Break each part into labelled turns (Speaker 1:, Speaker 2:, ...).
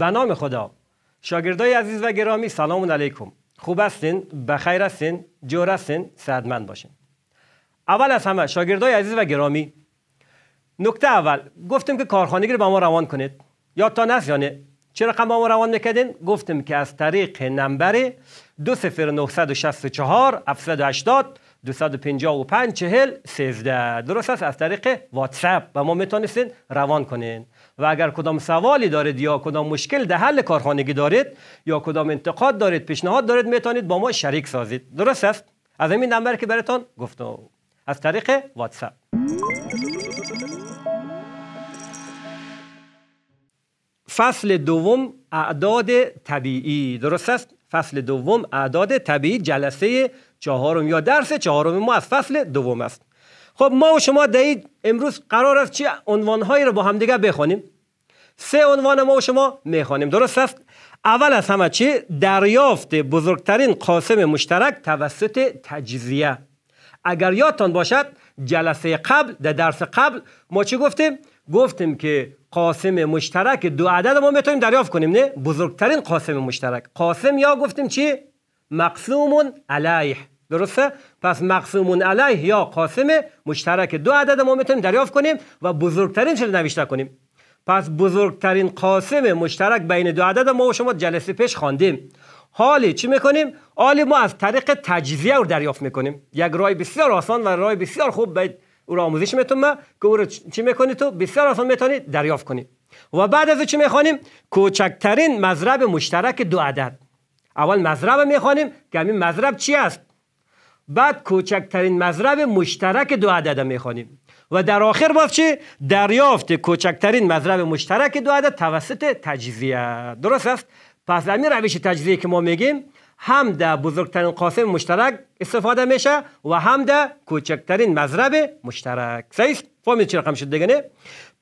Speaker 1: به نام خدا شاگردای عزیز و گرامی سلام علیکم خوب هستین بخیر هستین جور هستین سعدمند باشین اول از همه شاگردای عزیز و گرامی نکته اول گفتیم که کارخانگی رو به ما روان کنید یا تا یا نه چه رقم به ما روان میکردین گفتیم که از طریق نمبر 20964 780 255 40 13 درست است از طریق واتساپ به ما میتونستین روان کنین و اگر کدام سوالی دارید یا کدام مشکل در حل کارخانگی دارید یا کدام انتقاد دارید پیشنهاد دارید میتونید با ما شریک سازید درست است از همین نمبر که براتون گفتم از طریق واتساپ فصل دوم اعداد طبیعی درست است فصل دوم اعداد طبیعی جلسه چهارم یا درس چهارم ما از فصل دوم است خب ما و شما دهید امروز قرار است چه عنوانهایی رو با همدیگه بخونیم سه عنوان ما و شما میخوانیم درست است اول از همه چی دریافت بزرگترین قاسم مشترک توسط تجزیه اگر یادتان باشد جلسه قبل در درس قبل ما چی گفتیم گفتیم که قاسم مشترک دو عدد ما میتونیم دریافت کنیم نه بزرگترین قاسم مشترک قاسم یا گفتیم چی مقسوم علیه درسته پس مقسوم علیه یا قاسم مشترک دو عدد ما میتونیم دریافت کنیم و بزرگترین چه نوشته کنیم پس بزرگترین قاسم مشترک بین دو عدد ما و شما جلسه پیش خواندیم حالی چی میکنیم حالی ما از طریق تجزیه رو دریافت میکنیم یک راه بسیار آسان و راه بسیار خوب به او آموزش میتونم که او رو چی میکنی تو بسیار آسان میتونی دریافت کنی و بعد از چی میخوانیم کوچکترین مضرب مشترک دو عدد اول مضرب میخوانیم که همین مضرب چی است بعد کوچکترین مضرب مشترک دو عدد میخوانیم و در آخر باز چی دریافت کوچکترین مضرب مشترک دو عدد توسط تجزیه درست است پس همین روش تجزیه که ما میگیم هم در بزرگترین قاسم مشترک استفاده میشه و هم در کوچکترین مضرب مشترک صحیح فهمید چی رقم شد دیگه نه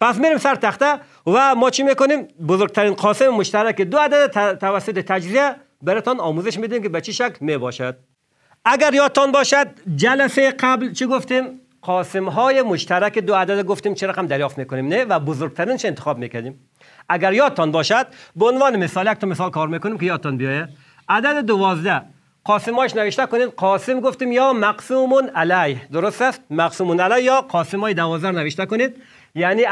Speaker 1: پس میریم سر تخته و ما چی میکنیم بزرگترین قاسم مشترک دو عدد توسط تجزیه براتان آموزش میدیم که به چه شکل میباشد اگر یادتان باشد جلسه قبل چی گفتیم قاسم های مشترک دو عدد گفتیم چه رقم دریافت میکنیم نه و بزرگترینش انتخاب میکنیم اگر یادتان باشد به عنوان مثال یک تا مثال کار میکنیم که یادتان بیایه عدد دوازده قاسماش نوشته کنید قاسم گفتیم یا مقسومون علیه درست است مقسومون علیه یا قاسم های دوازده نوشته کنید یعنی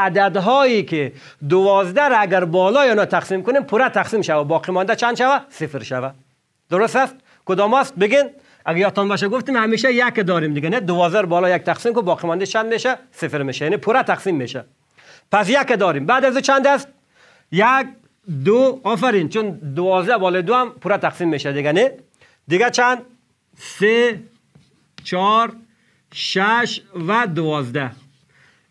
Speaker 1: هایی که دوازده را اگر بالای یا تقسیم کنیم پوره تقسیم شوه باقی مانده چند شوه صفر شوه درست است کدام است بگین اگه یادتان باشه گفتیم همیشه یک داریم دیگه نه دوازر بالا یک تقسیم که باقی مانده چند میشه صفر میشه یعنی پوره تقسیم میشه پس یک داریم بعد از چند است یک دو آفرین چون دوازده بالا دو هم پوره تقسیم میشه دیگه نه دیگه چند سه چهار شش و دوازده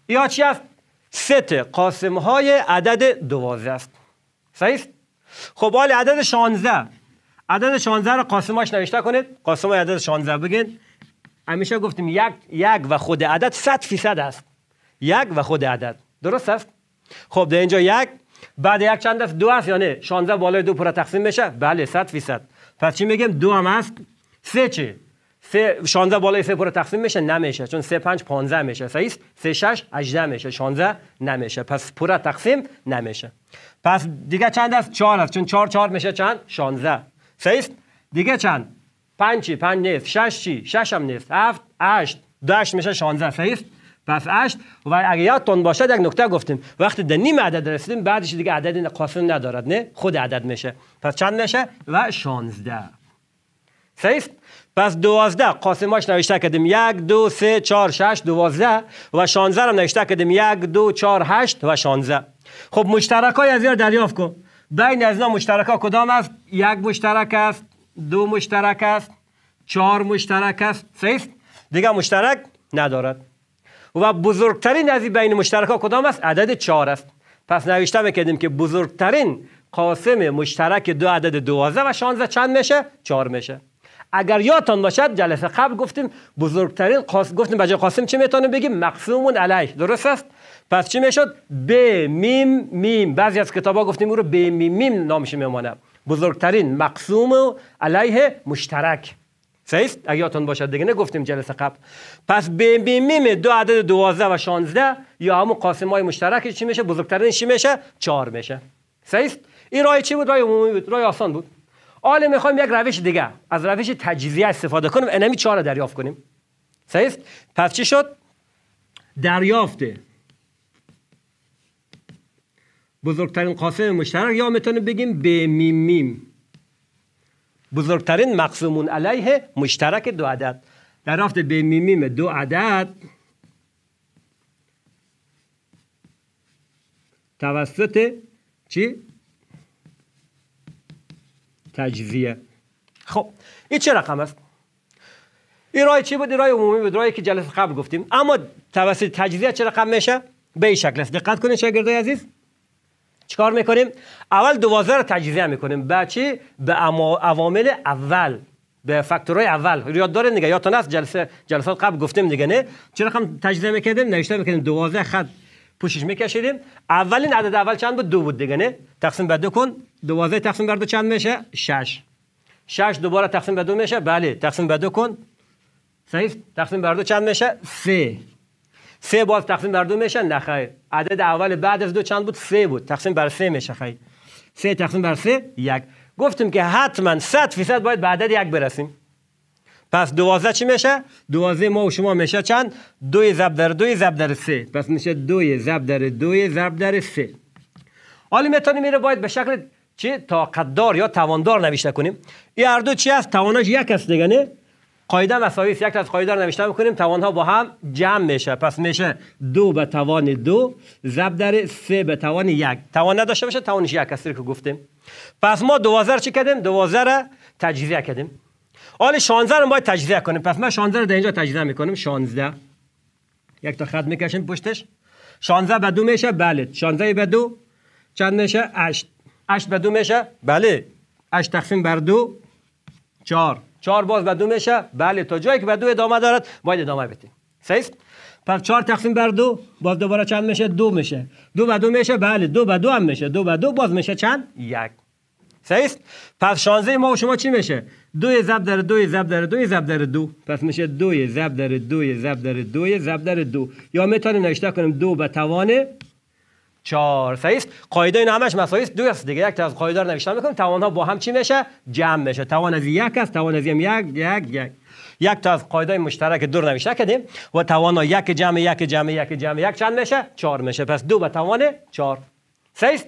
Speaker 1: یا چی است ست قاسم های عدد دوازده است صحیح خب حال عدد شانزده عدد 16 رو قاسماش نوشته کنید قاسم عدد 16 بگین همیشه گفتیم یک یک و خود عدد 100 فیصد است یک و خود عدد درست است خب در اینجا یک بعد یک چند است دو است یعنی 16 بالای دو پر تقسیم میشه بله 100 فیصد پس چی میگیم دو هم است سه چی سه 16 بالای سه پر تقسیم میشه نمیشه چون سه 5 15 میشه صحیح است 3 6 18 میشه 16 نمیشه پس پر تقسیم نمیشه پس دیگه چند است 4 است چون 4 4 میشه چند 16 سیست دیگه چند پنج چی پنج نیست شش چی شش هم نیست هفت هشت دشت میشه شانزه پس 8 و اگه یادتون باشد یک نکته گفتیم وقتی در نیم عدد رسیدیم بعدش دیگه عدد قاسم ندارد نه خود عدد میشه پس چند میشه و شانزده سیست پس دوازده قاسماش نوشته کردیم یک دو سه چار، شش دوازده و شانزده هم نوشته کردیم یک دو چار هشت و شانزده خب مشترک های از دریافت کن بین از اینا مشترک ها کدام است یک مشترک است دو مشترک است چهار مشترک است سه است دیگه مشترک ندارد و بزرگترین از بین مشترک ها کدام است عدد چهار است پس نوشته میکردیم که بزرگترین قاسم مشترک دو عدد دوازده و شانزه چند میشه چهار میشه اگر یادتان باشد جلسه قبل گفتیم بزرگترین قاسم گفتیم بجای قاسم چه میتونیم بگیم مقسومون علیه درست است پس چی میشد ب میم میم بعضی از کتابا گفتیم او رو ب میم میم نامش میمونه بزرگترین مقسوم و علیه مشترک صحیح اگه یادتون باشد دیگه نگفتیم جلسه قبل پس ب میم میم دو عدد 12 و 16 یا همون قاسم های مشترک چی میشه بزرگترین چی میشه 4 میشه صحیح این رای چی بود رای عمومی بود رای آسان بود حالا میخوایم یک روش دیگه از روش تجزیه استفاده کنیم انمی 4 رو دریافت کنیم صحیح پس چی شد دریافت بزرگترین قاسم مشترک یا میتونه بگیم به میم بزرگترین مقسومون علیه مشترک دو عدد در رفت به میم دو عدد توسط چی؟ تجزیه خب این چه رقم است؟ این رای چی بود؟ این رای عمومی بود رایی که جلسه قبل گفتیم اما توسط تجزیه چه رقم میشه؟ به این شکل است دقت کنید شاگردای عزیز چیکار میکنیم اول دوازه رو تجزیه میکنیم بچه به عوامل اول به فاکتورهای اول یاد داره نگه؟ یاد تا جلسه جلسات قبل گفتیم دیگه نه چه رقم تجزیه میکردیم نوشته میکردیم دوازه خط پوشش میکشیدیم اولین عدد اول چند بود دو بود دیگه نه تقسیم به دو کن دوازه تقسیم بر دو چند میشه شش شش دوباره تقسیم به دو میشه بله تقسیم به دو کن صحیح تقسیم بر دو چند میشه سه سه باز تقسیم بر دو میشه نخیر عدد اول بعد از دو چند بود سه بود تقسیم بر سه میشه خیر سه تقسیم بر سه یک گفتیم که حتما 100 فیصد باید به عدد یک برسیم پس دوازده چی میشه؟ دوازده ما و شما میشه چند؟ دوی ضرب در دوی ضرب در سه پس میشه دوی ضرب در دوی ضرب در سه حالا میتونیم میره باید به شکل چی؟ طاقتدار یا تواندار نوشته کنیم این هر دو چی هست؟ تواناش یک است دیگه نه؟ قاعده مساوی است یک از قاعده رو نوشته میکنیم توان ها با هم جمع میشه پس میشه دو به توان دو ضرب در سه به توان یک توان نداشته باشه توانش یک است که گفتیم پس ما دوازر چی کردیم دوازر را تجزیه کردیم حالا 16 رو باید تجزیه کنیم پس من 16 رو در اینجا تجزیه میکنیم 16 یک تا خط میکشیم پشتش 16 به دو میشه بله 16 به دو چند میشه 8 8 به دو میشه بله 8 تقسیم بر دو 4 چهار باز دو میشه بله تا جایی که دو ادامه دارد باید ادامه بدیم صحیح پس چهار تقسیم بر دو باز دوباره چند میشه دو میشه دو و دو میشه بله دو و دو هم میشه دو و دو باز میشه چند یک صحیح پس شانزه ما شما چی میشه دو ضرب در دو ضرب در دو ضرب در دو پس میشه دو ضرب در دو ضرب در دو ضرب در دو یا میتونیم نشته کنیم دو به توان 4 است قاعده این همش مساوی دو است دیگه یک تا از قاعده رو نوشتن میکنیم توان ها با هم چی میشه جمع میشه توان از یک است توان از یک یک یک یک تا از قاعده مشترک دور نوشته کردیم و توان یک جمع یک جمع یک جمع یک چند میشه 4 میشه پس دو به توان 4 است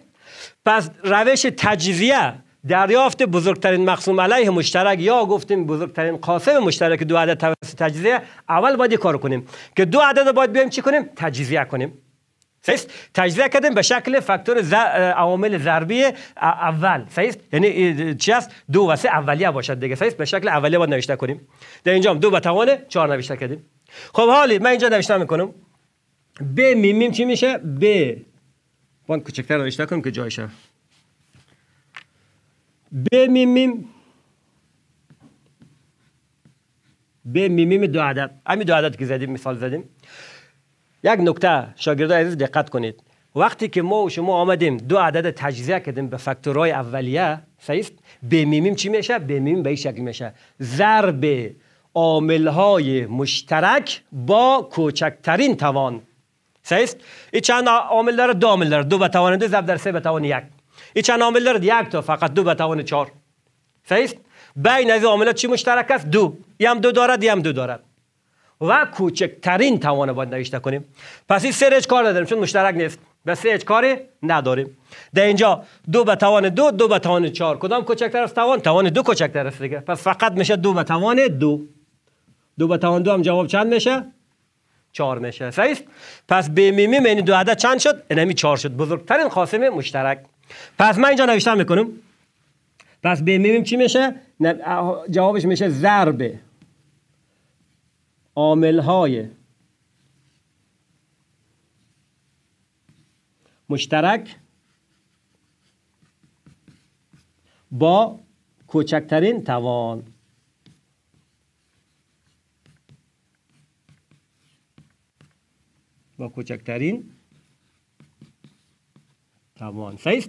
Speaker 1: پس روش تجزیه دریافت بزرگترین مقسوم علیه مشترک یا گفتیم بزرگترین قاسم مشترک دو عدد توسط تجزیه اول باید کار کنیم که دو عدد باید بیایم چی کنیم تجزیه کنیم سیست تجزیه کردیم به شکل فاکتور عوامل ضربی اول سیست یعنی چی دو و سه اولیه باشد دیگه سیست به شکل اولیه باید نوشته کنیم در اینجا دو به توان چهار نوشته کردیم خب حالی من اینجا نوشته میکنم ب میمیم چی میشه ب بان کوچکتر نوشته کنم که جایش ب میمیم ب میمیم دو عدد همین دو عدد که زدیم مثال زدیم یک نکته شاگرد عزیز دقت کنید وقتی که ما و شما آمدیم دو عدد تجزیه کردیم به فاکتورهای اولیه سیست بمیمیم چی میشه بمیمیم به این شکل میشه ضرب عاملهای مشترک با کوچکترین توان سیست این چند عامل داره دو عامل داره دو به توان دو ضرب در سه به توان یک این چند عامل داره یک تا فقط دو به توان چهار سیست بین از عاملات چی مشترک است دو یم دو دارد یم دو دارد و کوچکترین توان باید نوشته کنیم پس این سه کار نداریم چون مشترک نیست و سه کاری نداریم در اینجا دو به توان دو دو به توان چهار کدام کوچکتر است؟ توان توان دو کوچکتر است دیگه پس فقط میشه دو به توان دو دو به توان دو هم جواب چند میشه چهار میشه صحیح پس به میمی معنی دو عدد چند شد اینمی چهار شد بزرگترین خاصم مشترک پس من اینجا نوشتم میکنم پس به میمیم چی میشه جوابش میشه ضرب های مشترک با کوچکترین توان با کوچکترین توان صحیح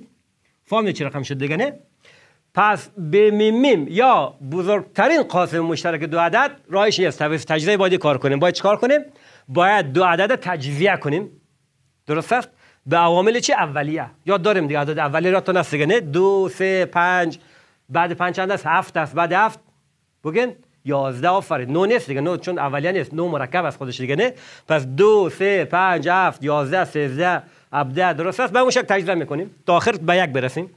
Speaker 1: چرا چه رقم شد دیگه نه پس به میمیم یا بزرگترین قاسم مشترک دو عدد رایش است توسط تجزیه باید کار کنیم باید چکار کنیم باید دو عدد تجزیه کنیم درست است به عوامل چی اولیه یاد داریم دیگه عدد اولیه را تو نسیگه نه دو سه پنج بعد پنج چند است هفت است بعد هفت بگین یازده آفرین نو نیست دیگه نو چون اولیه نیست نو مرکب از خودش دیگه نه پس دو سه پنج هفت یازده سیزده عبده درست است به اون شکل تجزیه میکنیم تا آخر به یک برسیم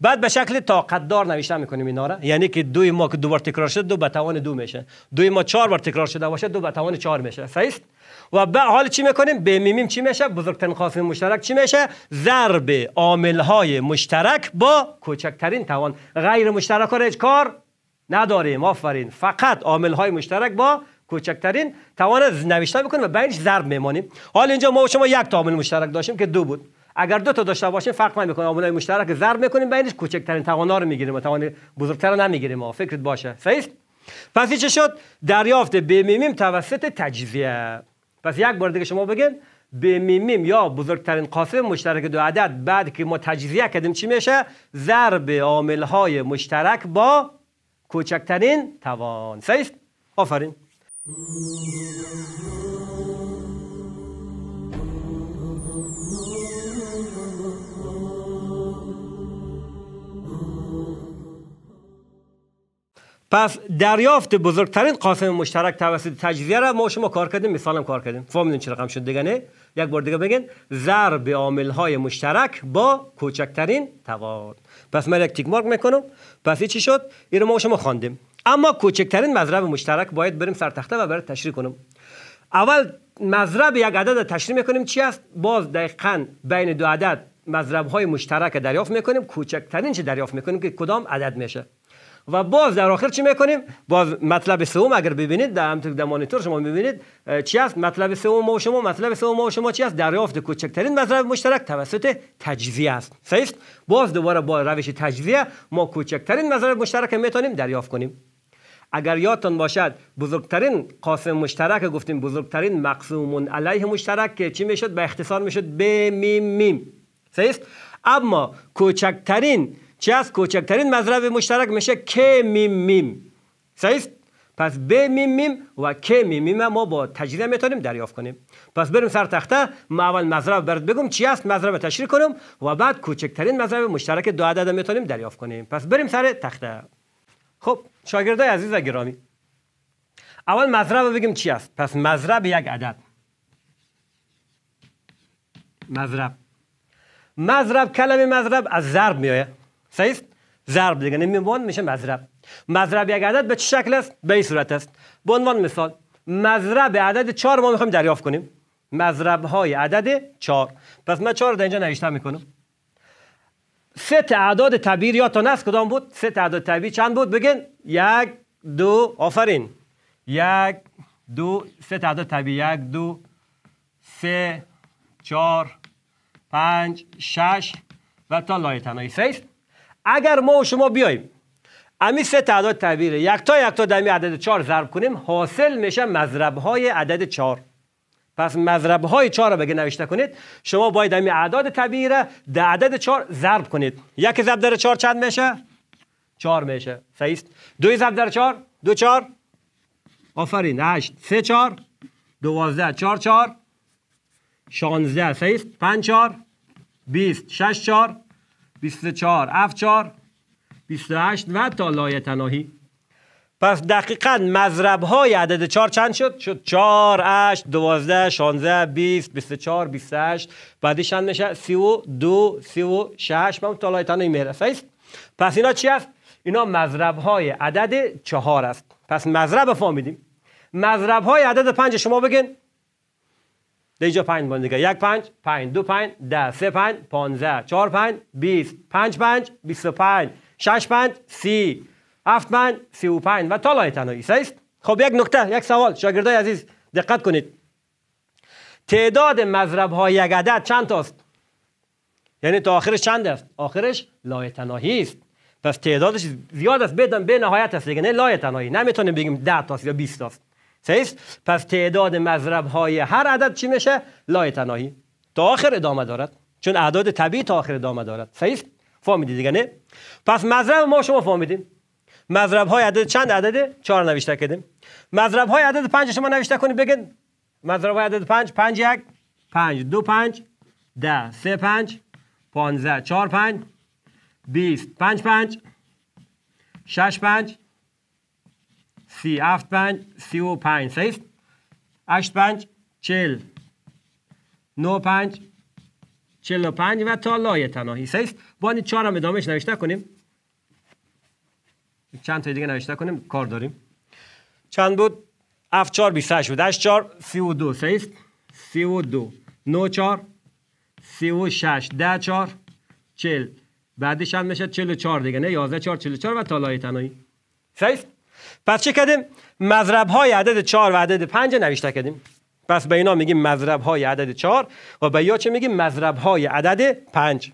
Speaker 1: بعد به شکل طاقتدار دار نوشته میکنیم اینا را یعنی که دوی ما که دو بار تکرار شده دو به توان دو میشه دوی ما چهار بار تکرار شده باشه دو به توان چهار میشه فیست و به حال چی میکنیم به میمیم چی میشه بزرگترین قاسم مشترک چی میشه ضرب عامل های مشترک با کوچکترین توان غیر مشترک هیچ کار نداریم آفرین فقط عامل های مشترک با کوچکترین توان نوشته میکنیم و بینش ضرب میمانیم حال اینجا ما شما یک تا مشترک داشتیم که دو بود اگر دو تا داشته باشه فرق نمیکنه آمونای مشترک ضرب میکنیم بینش کوچکترین توانا رو میگیریم و توان بزرگتر رو نمیگیریم فکرت باشه صحیح پس چه شد دریافت بمیمیم توسط تجزیه پس یک بار دیگه شما بگین بمیمیم یا بزرگترین قاسم مشترک دو عدد بعد که ما تجزیه کردیم چی میشه ضرب های مشترک با کوچکترین توان صحیح آفرین پس دریافت بزرگترین قاسم مشترک توسط تجزیه را ما شما کار کردیم مثالم کار کردیم فهمیدین چه رقم شد دیگه یک بار دیگه بگین ضرب عامل های مشترک با کوچکترین توان پس من یک تیک مارک میکنم پس چی شد این رو ما شما خواندیم اما کوچکترین مضرب مشترک باید بریم سر تخته و برای تشریح کنم اول مضرب یک عدد تشریح میکنیم چی است باز دقیقا بین دو عدد مضرب های مشترک دریافت میکنیم کوچکترین چه دریافت میکنیم که کدام عدد میشه و باز در آخر چی میکنیم باز مطلب سوم اگر ببینید در هم در مانیتور شما میبینید چی است مطلب سوم ما و شما مطلب سوم ما و شما چی است دریافت کوچکترین مطلب مشترک توسط تجزیه است صحیح باز دوباره با روش تجزیه ما کوچکترین مطلب مشترک میتونیم دریافت کنیم اگر یادتان باشد بزرگترین قاسم مشترک گفتیم بزرگترین مقسوم علیه مشترک که چی میشد به اختصار میشد ب میم میم صحیح اما کوچکترین چه از کوچکترین مضرب مشترک میشه که میم میم صحیح پس ب میم میم و که میم میم ما با تجزیه میتونیم دریافت کنیم پس بریم سر تخته ما اول مضرب برد بگم چی است مضرب تشریح کنم و بعد کوچکترین مضرب مشترک دو عدد میتونیم دریافت کنیم پس بریم سر تخته خب شاگردای عزیز و گرامی اول مضرب بگیم چی است پس مضرب یک عدد مضرب مضرب کلمه مضرب از ضرب میآید سیف ضرب دیگه نمیوان میشه مضرب مضرب یک عدد به چه شکل است به این صورت است به عنوان مثال مضرب عدد 4 ما میخوایم دریافت کنیم مضرب های عدد 4 پس من چهار رو در اینجا نوشته میکنم سه تا اعداد طبیعی تو نست کدام بود سه تا اعداد طبیعی چند بود بگین یک دو آفرین یک دو سه عدد اعداد یک دو سه چهار پنج شش و تا تنهایی اگر ما و شما بیایم امی سه تعداد عدد یک تا یک تا دمی عدد چار ضرب کنیم حاصل میشه مضرب های عدد چهار پس مضرب های چهار رو بگه نوشته کنید شما باید دمی اعداد طبیعی را در عدد چهار ضرب کنید یک ضرب در چند میشه چار میشه صحیح دو ضرب در چهار دو چار؟ آفرین هشت سه چهار دوازده چار چار شانزده صحیح پنج چهار بیست شش چهار 24 افچار 28 و تا لایه تناهی پس دقیقا مذرب های عدد 4 چند شد؟ شد 4, 8, 12, 16, 20, 24, 28 بعدی چند میشه؟ 32, 36 من تا لایه تناهی میرسه است پس اینا چی است؟ اینا مذرب های عدد 4 است پس مذرب فهمیدیم مذرب های عدد 5 شما بگین ده اینجا پنج باندی یک پنج پنج دو پنج ده سه پنج پانزه چهار پنج بیست پنج پنج بیست و پنج شش پنج سی هفت پنج سی و پنج و تالای تنهایی است خب یک نکته یک سوال شاگردای عزیز دقت کنید تعداد مذرب های یک عدد چند تاست یعنی تا آخرش چند است آخرش لای تناهی است پس تعدادش زیاد است بدن به نهایت است دیگه نه لای تنهایی نمیتونیم بگیم ده تاست یا بیست تاست سیست پس تعداد مضرب های هر عدد چی میشه لای تناهی تا آخر ادامه دارد چون اعداد طبیعی تا آخر ادامه دارد سیست فهمیدی دیگه نه پس مذرب ما شما فهمیدیم مضرب های عدد چند عدده چهار نوشته کردیم مضرب های عدد پنج شما نوشته کنید بگین مضرب های عدد پنج پنج یک پنج دو پنج ده سه پنج پانزده چهار پنج بیست پنج پنج شش پنج سی هفت پنج سی و پنج سیست هشت پنج چل نو پنج چل و پنج و تا لای تناهی سیست بانی چهار هم ادامهش نوشته کنیم چند تا دیگه نوشته کنیم کار داریم چند بود؟ هفت چار بیست هشت بود هشت چار سی و دو سیست سی و دو نو چار. سی و شش ده چهار چل بعدش هم میشه چل و چهار دیگه نه یازده چار چل و چار و تا لای تناهی سیست پس چه کردیم مضرب های عدد 4 و عدد 5 نوشته کردیم پس به اینا میگیم مضرب های عدد 4 و به یا چه میگیم مضرب های عدد 5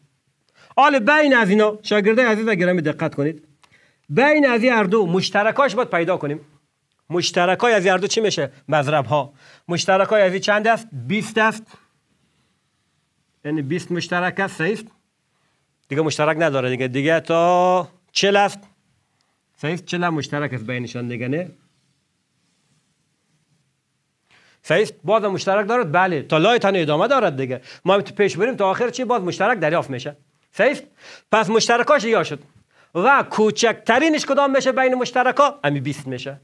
Speaker 1: آل بین از اینا شاگردای عزیز و گرامی دقت کنید بین از هر دو مشترکاش باید پیدا کنیم مشترکای از هر دو چی میشه مضرب ها مشترکای از چند است 20 است یعنی 20 مشترک است صحیح دیگه مشترک نداره دیگه دیگه تا 40 است صحیح چلا مشترک است بینشان دیگه صحیح باز مشترک دارد بله تا لای تن ادامه دارد دیگه ما تو پیش بریم تا آخر چی باز مشترک دریافت میشه صحیح پس مشترکاش یا شد و کوچکترینش کدام میشه بین مشترکا امی 20 میشه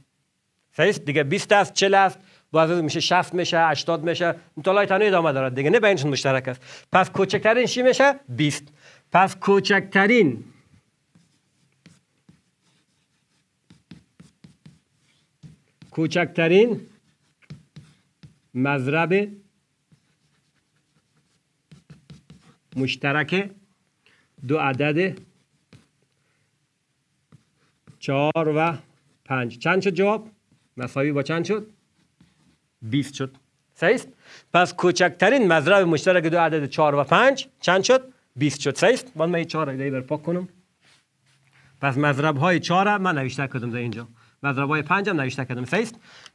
Speaker 1: صحیح دیگه 20 است 40 است باز میشه 60 میشه 80 میشه تا لای تن ادامه دارد دیگه نه بینشون مشترک است پس کوچکترین چی میشه 20 پس کوچکترین کوچکترین مضرب مشترک دو عدد 4 و 5 چند شد جواب؟ مساوی با چند شد؟ 20 شد صحیح پس کوچکترین مضرب مشترک دو عدد 4 و 5 چند شد 20 شد صحیح است من این 4 ایده بر پاک کنم پس مضرب های 4 من نوشته کردم در اینجا و 5 هم نوشته کردم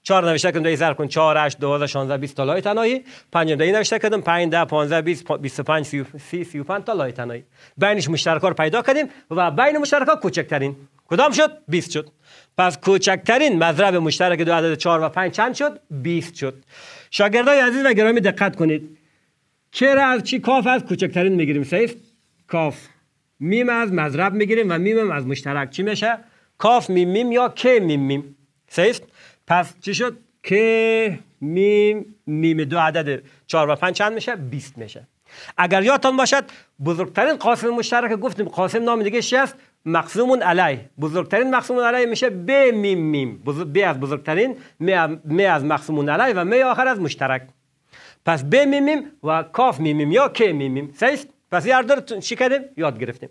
Speaker 1: 4 نوشته کردم دای کن 4 8 12 16 20 تا لای تنایی 5 دای نوشته کردم 5 10 15 20 25 30 35 تا لای تنایی بینش مشترکار رو پیدا کردیم و بین مشترکا کوچکترین کدام شد 20 شد پس کوچکترین مذرب مشترک دو عدد 4 و 5 چند شد 20 شد شاگردای عزیز و گرامی دقت کنید چرا از چی کاف از کوچکترین میگیریم سیف کاف میم از مضرب میگیریم و میمم از مشترک چی میشه کاف میم یا ک میم میم پس چی شد که میم میم دو عدد چهار و پنج چند میشه 20 میشه اگر یادتان باشد بزرگترین قاسم مشترک گفتیم قاسم نام دیگه است مقسوم علی بزرگترین مقسوم علی میشه ب میم میم ب از بزرگترین م از مقسوم علی و می آخر از مشترک پس ب میم میم و کاف میم میم یا ک میم میم پس یاد یاد گرفتیم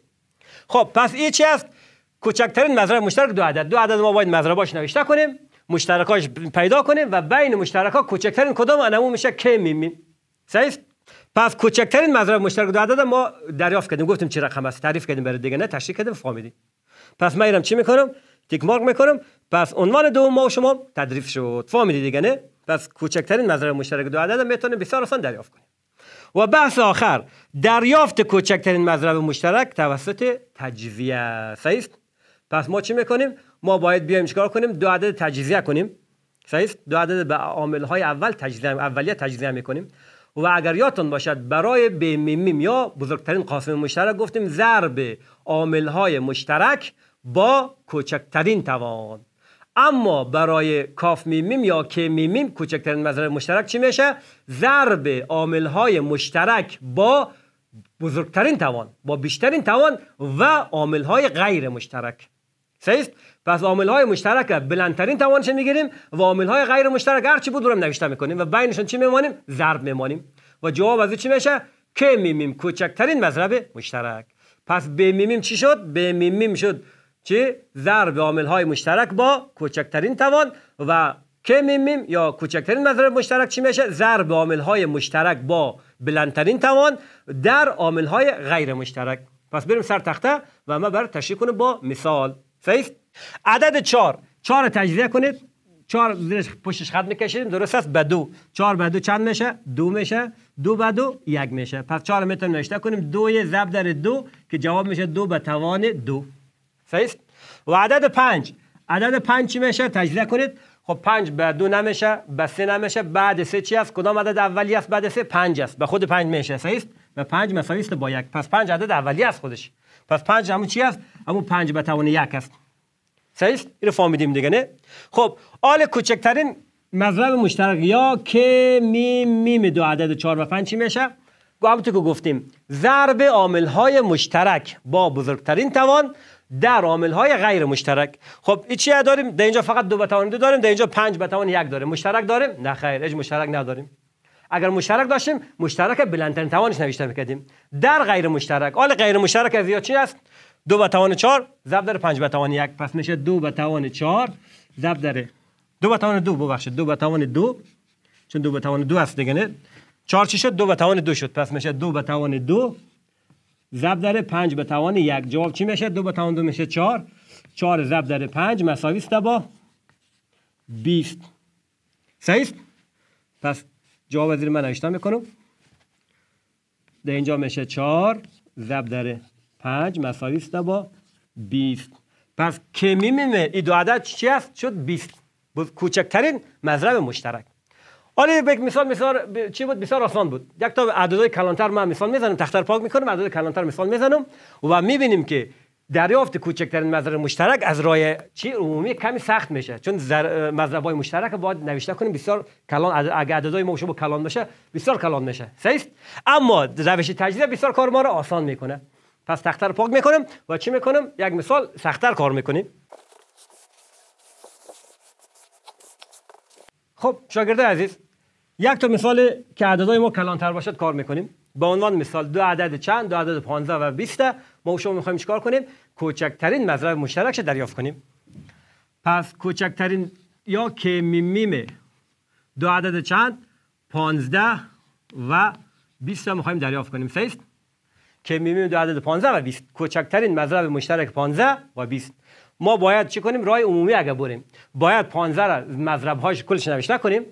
Speaker 1: خب پس این چی است کوچکترین مزرعه مشترک دو عدد دو عدد ما باید مزرعه باش نوشته کنیم مشترکاش پیدا کنیم و بین مشترکا کوچکترین کدام انمو میشه که میمیم صحیح پس کوچکترین مزرعه مشترک دو عدد ما دریافت کردیم گفتیم چه رقم است تعریف کردیم برای دیگه نه تشریح کردیم فهمیدیم پس من چی میکنم تیک مارک میکنم پس عنوان دو ما و شما تدریف شد فهمیدی دیگه نه پس کوچکترین مزرعه مشترک دو عدد میتونیم بسیار آسان دریافت کنیم و بحث آخر دریافت کوچکترین مزرعه مشترک توسط تجزیه است پس ما چی میکنیم ما باید بیایم چیکار کنیم دو عدد تجزیه کنیم صحیح دو عدد به عامل های اول تجزیه اولیه تجزیه میکنیم و اگر یادتون باشد برای میمیم یا بزرگترین قاسم مشترک گفتیم ضرب عامل های مشترک با کوچکترین توان اما برای کاف میمیم یا که میمیم کوچکترین مشترک چی میشه ضرب عامل های مشترک با بزرگترین توان با بیشترین توان و عامل های غیر مشترک سیست پس عامل های مشترک بلندترین توانش میگیریم و عامل های غیر مشترک هر چی بود رو نوشته میکنیم و بینشون چی میمانیم ضرب میمانیم و جواب از چی میشه که میمیم کوچکترین مضرب مشترک پس میمیم چی شد میمیم شد چی ضرب عامل های مشترک با کوچکترین توان و که میمیم یا کوچکترین مضرب مشترک چی میشه ضرب عامل های مشترک با بلندترین توان در عامل های غیر مشترک پس بریم سر تخته و ما بر تشریح کنیم با مثال صحیح عدد چهار چهار تجزیه کنید چهار زیرش پشتش خط میکشیدیم درست است به دو چار به دو چند میشه دو میشه دو به دو یک میشه پس چهار میتونیم نوشته کنیم دوی زب در دو که جواب میشه دو به توان دو صحیح و عدد پنج عدد پنج چی میشه تجزیه کنید خب پنج به دو نمیشه به سه نمیشه بعد سه چی است کدام عدد اولی است بعد سه پنج است به خود پنج میشه صحیح و پنج مساوی است با یک پس پنج عدد اولی است خودش پس پنج همون چی است اما پنج به توان یک است صحیح است اینو فهمیدیم دیگه نه خب آل کوچکترین مضرب مشترک یا که می میم دو عدد چهار و پنج چی میشه همونطور که گفتیم ضرب عامل های مشترک با بزرگترین توان در عامل های غیر مشترک خب این چی داریم در اینجا فقط دو توان دو داریم در اینجا پنج توان یک داره مشترک داریم نه خیر اج مشترک نداریم اگر مشترک داشتیم مشترک بلندترین توانش نوشته میکردیم در غیر مشترک حال غیر مشترک از چی است دو به توان چهار ضرب در پنج به توان یک پس میشه دو به توان چهار ضرب در دو به توان دو ببخشید دو به توان دو چون دو به توان دو است دیگه نه چهار چی شد دو به توان دو شد پس میشه دو به توان دو ضرب در پنج به توان یک جواب چی میشه دو به توان دو میشه چهار چهار ضرب در پنج مساوی است با 20 صحیح پس جواب وزیر من اشتا میکنم در اینجا میشه چهار زب در پنج مساوی است با بیست پس کمی میمه ای دو عدد چی است شد 20 کوچکترین مضرب مشترک حالا یک مثال مثال چی بود بسیار آسان بود یک تا عددهای کلانتر من مثال میزنم تختر پاک میکنم عدد کلانتر مثال میزنم و میبینیم که دریافت کوچکترین مزرعه مشترک از رای چی عمومی کمی سخت میشه چون مزرعه های مشترک باید نوشته کنیم بسیار کلان اگه عددای ما شما کلان باشه بسیار کلان میشه صحیح اما روش تجزیه بسیار کار ما رو آسان میکنه پس تختر پاک میکنم و چی میکنم یک مثال سختتر کار میکنیم خب شاگرده عزیز یک تا مثال که عددای ما کلانتر باشد کار میکنیم به عنوان مثال دو عدد چند دو عدد 15 و 20 ما شما میخوایم چیکار کنیم کوچکترین مضرب مشترک رو دریافت کنیم پس کوچکترین یا که میمیم دو عدد چند 15 و 20 رو میخوایم دریافت کنیم سیست که میمیم دو عدد 15 و 20 کوچکترین مضرب مشترک 15 و 20 ما باید چی کنیم رای عمومی اگه بریم باید 15 را مضرب هاش کلش نوشته کنیم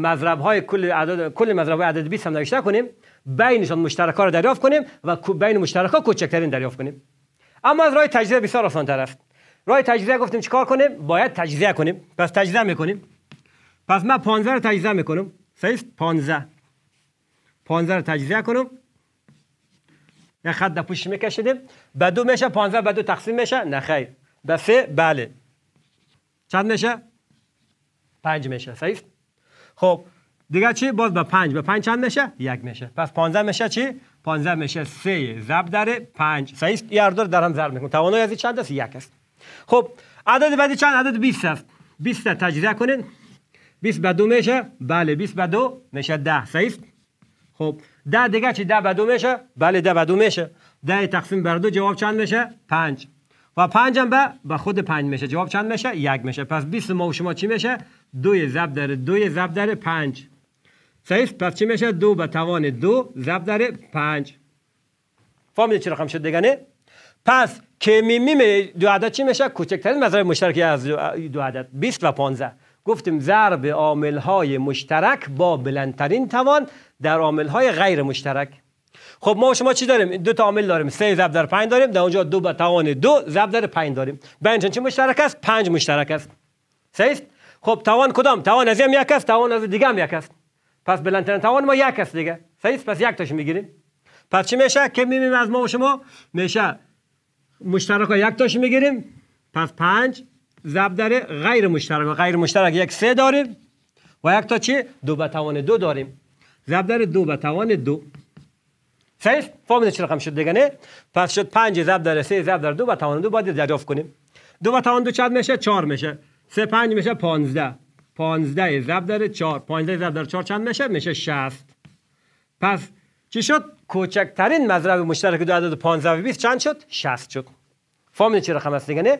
Speaker 1: مذرب های کل عدد کل مذرب های عدد 20 هم نوشته کنیم بینشان مشترکا رو دریافت کنیم و بین مشترکا کوچکترین دریافت کنیم اما از راه تجزیه بسیار آسان تر است راه تجزیه گفتیم چیکار کنیم باید تجزیه کنیم پس تجزیه میکنیم پس من 15 رو تجزیه میکنم صحیح 15 15 رو تجزیه کنم یه خط در پوش میکشیدیم به دو میشه 15 به دو تقسیم میشه نه خیر به سه بله چند میشه پنج میشه صحیح خب دیگه چی باز به 5 به 5 چند میشه یک میشه پس 15 میشه چی 15 میشه 3 ضرب در 5 است یار در در هم ضرب میکنه توانایی از چند است یک است خب عدد بعدی چند عدد 20 است 20 تا تجزیه کنین 20 به 2 میشه بله 20 به 2 میشه 10 صحیح خب 10 دیگه چی 10 به 2 میشه بله 10 به 2 میشه 10 تقسیم بر 2 جواب چند میشه 5 و پنجم به به خود پنج میشه جواب چند میشه یک میشه پس 20 ما و شما چی میشه دوی ضرب داره. دو ضرب در پنج. صحیح پس چی میشه دو به توان دو ضرب در 5 فهمیدید چی رقم شد دیگه پس که میمی دو عدد چی میشه کوچکترین مضرب مشترکی از دو عدد 20 و 15 گفتیم ضرب عامل های مشترک با بلندترین توان در عامل های غیر مشترک خب ما شما چی داریم دو تا عامل داریم سه ضرب در 5 داریم در اونجا دو به توان دو ضرب در 5 داریم بنج چه مشترک است 5 مشترک است سه خب توان کدام توان از یک است توان از دیگه هم یک است پس بلندترین توان ما یک است دیگه سه پس یک تاش میگیریم پس چی میشه که میمیم از ما و شما میشه مشترک یک تاش میگیریم پس 5 ضرب در غیر مشترک غیر مشترک یک سه داریم و یک تا چی دو به توان دو داریم ضرب در دو به توان دو صحیح فرمول چه رقم شد دیگه نه پس شد 5 ضرب در 3 ضرب در 2 و توان 2 باید دریافت کنیم 2 و توان 2 چند میشه 4 میشه 3 5 میشه 15 15 ضرب در 4 15 ضرب در 4 چند میشه میشه 60 پس چی شد کوچکترین مضرب مشترک دو عدد 15 و 20 چند شد 60 شد فهمیدین چه رقم است دیگه نه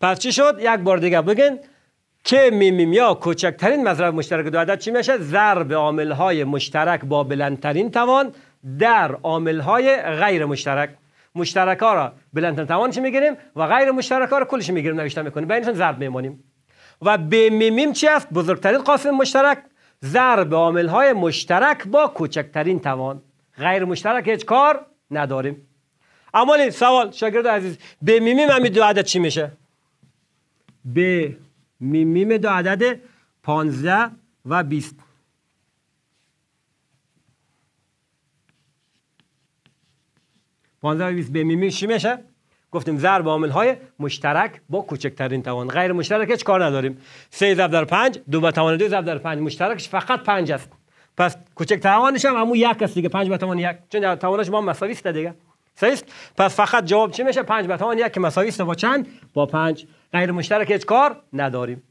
Speaker 1: پس چی شد یک بار دیگه بگین که میم یا کوچکترین مضرب مشترک دو عدد چی میشه ضرب عامل های مشترک با بلندترین توان در عامل های غیر مشترک مشترک ها را بلند توانش میگیریم و غیر مشترک ها را کلش میگیریم نوشته میکنیم بینشون ضرب میمانیم و به میمیم چی است بزرگترین قاسم مشترک ضرب عامل های مشترک با کوچکترین توان غیر مشترک هیچ کار نداریم اما سوال شاگرد عزیز به میمیم همی دو عدد چی میشه به میمیم دو عدد 15 و 20 15 20 به چی میشه گفتیم ضرب عامل های مشترک با کوچکترین توان غیر مشترک هیچ کار نداریم 3 ضرب در 5 2 به توان 2 ضرب در 5 مشترکش فقط 5 است پس کوچک توانش هم همون یک است دیگه 5 به توان یک چون توانش ما مساوی است دیگه صحیح پس فقط جواب چی میشه 5 به توان یک که مساوی است با چند با 5 غیر مشترک هیچ کار نداریم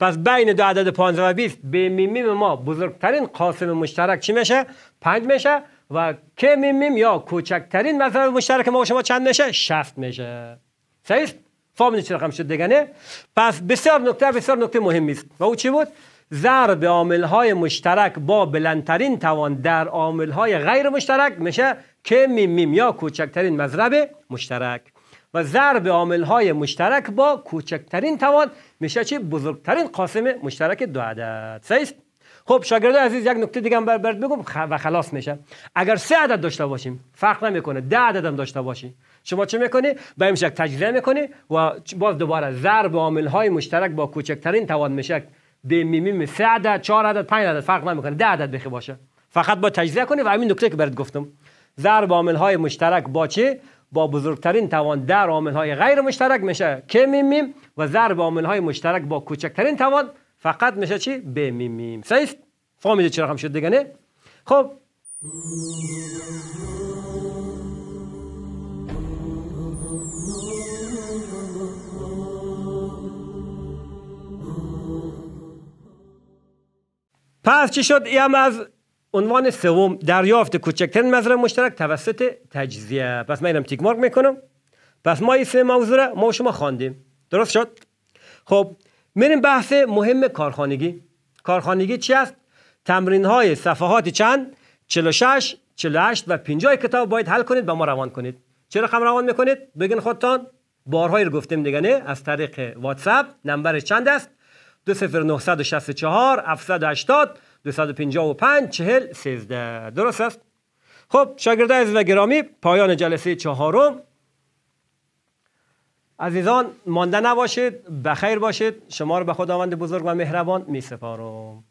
Speaker 1: پس بین دو عدد 15 و 20 به میمیم ما بزرگترین قاسم مشترک چی میشه 5 میشه و که میم یا کوچکترین مذرب مشترک ما و شما چند میشه شفت میشه صحیح فامیل چرا رقم شد دگنه پس بسیار نکته بسیار نکته مهمی است و او چی بود ضرب عامل های مشترک با بلندترین توان در عامل های غیر مشترک میشه که میم یا کوچکترین مضرب مشترک و ضرب عامل های مشترک با کوچکترین توان میشه چی بزرگترین قاسم مشترک دو عدد خب شاگرد عزیز یک نکته دیگه هم برد بگم و خلاص میشه. اگر سه عدد داشته باشیم فرق نمیکنه ده عدد هم داشته باشی شما چه میکنی به این شکل تجزیه میکنی و باز دوباره ضرب عامل های مشترک با کوچکترین توان میشه به میمیم سه عدد چهار عدد پنج عدد فرق نمیکنه ده عدد بخی باشه فقط با تجزیه کنی و همین نکته که برات گفتم ضرب عامل های مشترک با چه با بزرگترین توان در عامل های غیر مشترک میشه که میمیم و ضرب عامل های مشترک با کوچکترین توان فقط میشه چی بمیمیم صحیح فامیده چرا هم شد دیگه نه خب پس چی شد ایم از عنوان سوم دریافت کوچکترین مزرعه مشترک توسط تجزیه پس من اینم تیک مارک میکنم پس ما این سه موضوع را ما شما خواندیم درست شد خب میریم بحث مهم کارخانگی کارخانگی چی است تمرین های صفحات چند 46 48 و 50 کتاب باید حل کنید و ما روان کنید چرا رقم روان میکنید بگین خودتان بارهایی رو گفتیم دیگه نه از طریق واتساپ نمبر چند است 20964 780 255 40 13 درست است خب شاگرده عزیز و گرامی پایان جلسه چهارم عزیزان مانده نباشید بخیر باشید شما رو به خداوند بزرگ و مهربان می سپارم